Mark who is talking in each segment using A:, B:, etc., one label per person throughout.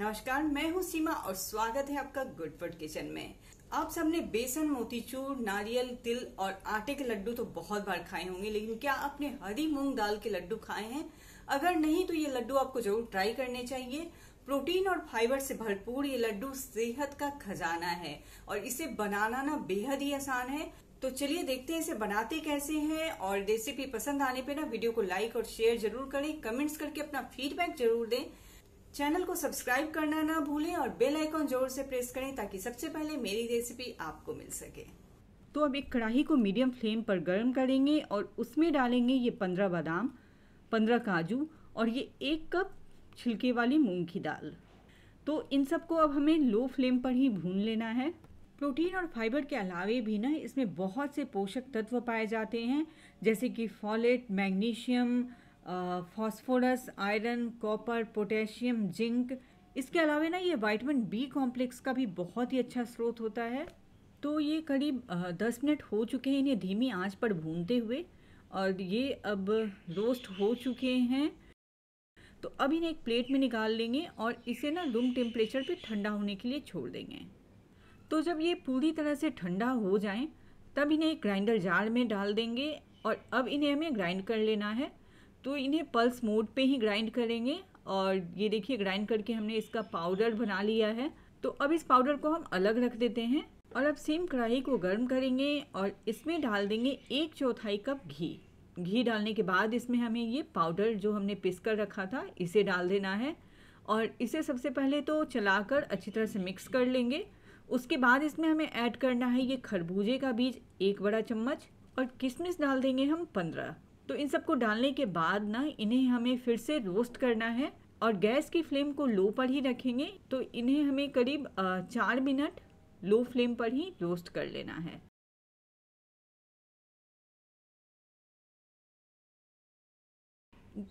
A: नमस्कार मैं हूं सीमा और स्वागत है आपका गुड फूड किचन में आप सबने बेसन मोतीचूर नारियल तिल और आटे के लड्डू तो बहुत बार खाए होंगे लेकिन क्या आपने हरी मूंग दाल के लड्डू खाए हैं अगर नहीं तो ये लड्डू आपको जरूर ट्राई करने चाहिए प्रोटीन और फाइबर से भरपूर ये लड्डू सेहत का खजाना है और इसे बनाना ना बेहद ही आसान है तो चलिए देखते हैं इसे बनाते कैसे हैं और रेसिपी पसंद आने पे ना वीडियो को लाइक और शेयर जरूर करें कमेंट्स करके अपना फीडबैक जरूर दें चैनल को सब्सक्राइब करना ना भूलें और बेल आइकॉन जोर से प्रेस करें ताकि सबसे पहले मेरी रेसिपी आपको मिल सके तो अब एक कढ़ाई को मीडियम फ्लेम पर गर्म करेंगे और उसमें डालेंगे ये पंद्रह बादाम पंद्रह काजू और ये एक कप छिलके वाली मूंग की दाल तो इन सबको अब हमें लो फ्लेम पर ही भून लेना है प्रोटीन और फाइबर के अलावे भी ना इसमें बहुत से पोषक तत्व पाए जाते हैं जैसे कि folate magnesium phosphorus iron copper potassium zinc इसके अलावा ना ये वाइटमिन बी कॉम्प्लेक्स का भी बहुत ही अच्छा स्रोत होता है तो ये करीब दस मिनट हो चुके हैं इन्हें धीमी आंच पर भूनते हुए और ये अब रोस्ट हो चुके हैं तो अब इन्हें एक प्लेट में निकाल लेंगे और इसे ना रूम टेम्परेचर पे ठंडा होने के लिए छोड़ देंगे तो जब ये पूरी तरह से ठंडा हो जाए तब इन्हें एक ग्राइंडर जार में डाल देंगे और अब इन्हें हमें ग्राइंड कर लेना है तो इन्हें पल्स मोड पे ही ग्राइंड करेंगे और ये देखिए ग्राइंड करके हमने इसका पाउडर बना लिया है तो अब इस पाउडर को हम अलग रख देते हैं और अब सेम कढ़ाई को गर्म करेंगे और इसमें डाल देंगे एक चौथाई कप घी घी डालने के बाद इसमें हमें ये पाउडर जो हमने पिस कर रखा था इसे डाल देना है और इसे सबसे पहले तो चलाकर अच्छी तरह से मिक्स कर लेंगे उसके बाद इसमें हमें ऐड करना है ये खरबूजे का बीज एक बड़ा चम्मच और किशमिश डाल देंगे हम पंद्रह तो इन सबको डालने के बाद ना इन्हें हमें फिर से रोस्ट करना है और गैस की फ्लेम को लो पर ही रखेंगे
B: तो इन्हें हमें करीब चार मिनट लो फ्लेम पर ही रोस्ट कर लेना है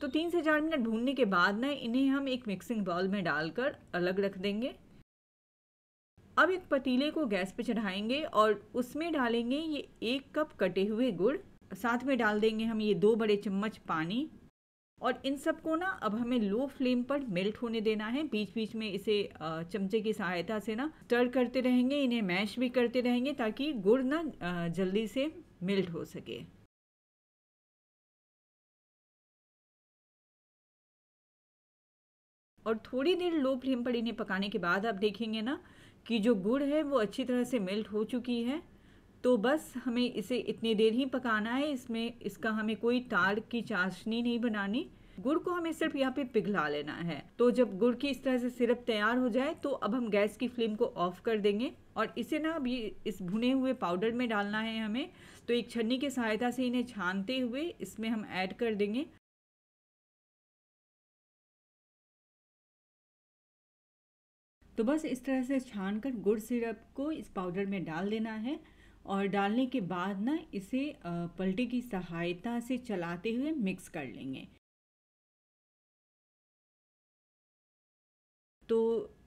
B: तो तीन से चार मिनट भूनने के बाद ना इन्हें हम एक मिक्सिंग बाउल में डालकर अलग
A: रख देंगे अब एक पतीले को गैस पर चढ़ाएंगे और उसमें डालेंगे ये एक कप कटे हुए गुड़ साथ में डाल देंगे हम ये दो बड़े चम्मच पानी और इन सब को ना अब हमें लो फ्लेम पर मेल्ट होने देना है बीच बीच में इसे चमचे की सहायता से ना स्टर करते रहेंगे इन्हें मैश भी करते रहेंगे ताकि गुड़ ना
B: जल्दी से मेल्ट हो सके और थोड़ी देर लो फ्लेम पर इन्हें पकाने के बाद आप देखेंगे ना कि जो गुड़ है वो अच्छी तरह से मेल्ट हो चुकी है
A: तो बस हमें इसे इतनी देर ही पकाना है इसमें इसका हमें कोई तार की चाशनी नहीं बनानी गुड़ को हमें सिर्फ यहाँ पे पिघला लेना है तो जब गुड़ की इस तरह से सिरप तैयार हो जाए तो अब हम गैस की फ्लेम को ऑफ कर देंगे और इसे ना अब इस भुने हुए पाउडर
B: में डालना है हमें तो एक छन्नी की सहायता से इन्हें छानते हुए इसमें हम ऐड कर देंगे तो बस इस तरह से छान कर गुड़ सिरप को इस पाउडर में डाल देना है और डालने के बाद ना इसे पलटे की सहायता से चलाते हुए मिक्स कर लेंगे तो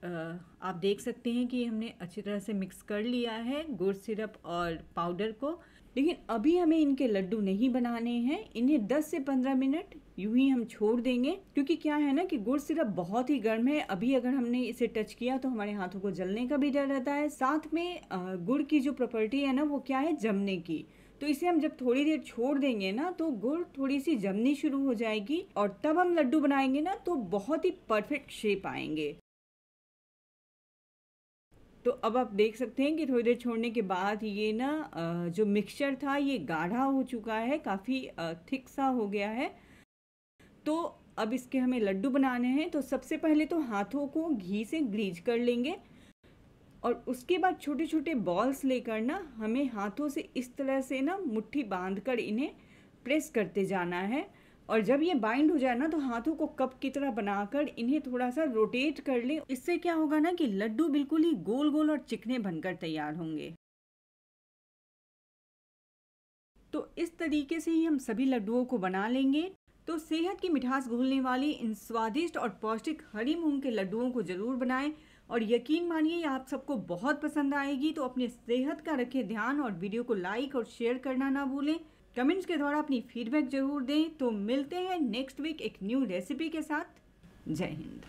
B: आप देख सकते हैं कि हमने अच्छी तरह से मिक्स कर लिया है गुड़ सिरप और
A: पाउडर को लेकिन अभी हमें इनके लड्डू नहीं बनाने हैं इन्हें 10 से 15 मिनट यूं ही हम छोड़ देंगे क्योंकि क्या है ना कि गुड़ सिरप बहुत ही गर्म है अभी अगर हमने इसे टच किया तो हमारे हाथों को जलने का भी डर रहता है साथ में गुड़ की जो प्रॉपर्टी है ना वो क्या है जमने की तो इसे हम जब थोड़ी देर छोड़ देंगे ना तो गुड़ थोड़ी सी जमनी शुरू हो जाएगी और तब हम लड्डू बनाएंगे ना तो बहुत ही परफेक्ट शेप आएंगे तो अब आप देख सकते हैं कि थोड़ी देर छोड़ने के बाद ये ना जो मिक्सचर था ये गाढ़ा हो चुका है काफ़ी थिक सा हो गया है तो अब इसके हमें लड्डू बनाने हैं तो सबसे पहले तो हाथों को घी से ग्रीज कर लेंगे और उसके बाद छोटे छोटे बॉल्स लेकर ना हमें हाथों से इस तरह से ना मुट्ठी बांधकर कर इन्हें प्रेस करते जाना है और जब ये बाइंड हो जाए ना तो हाथों को कप की तरह बनाकर इन्हें थोड़ा सा रोटेट कर लें इससे क्या
B: होगा ना कि लड्डू बिल्कुल ही गोल गोल और चिकने बनकर तैयार होंगे तो इस तरीके से ही हम सभी लड्डुओं को बना लेंगे
A: तो सेहत की मिठास घोलने वाली इन स्वादिष्ट और पौष्टिक हरी मूंग के लड्डुओं को ज़रूर बनाएं और यकीन मानिए आप सबको बहुत पसंद आएगी तो अपने सेहत का रखें ध्यान और वीडियो को लाइक और शेयर करना ना भूलें कमेंट्स के द्वारा अपनी फीडबैक जरूर दें तो मिलते हैं नेक्स्ट वीक एक न्यू रेसिपी के साथ
B: जय हिंद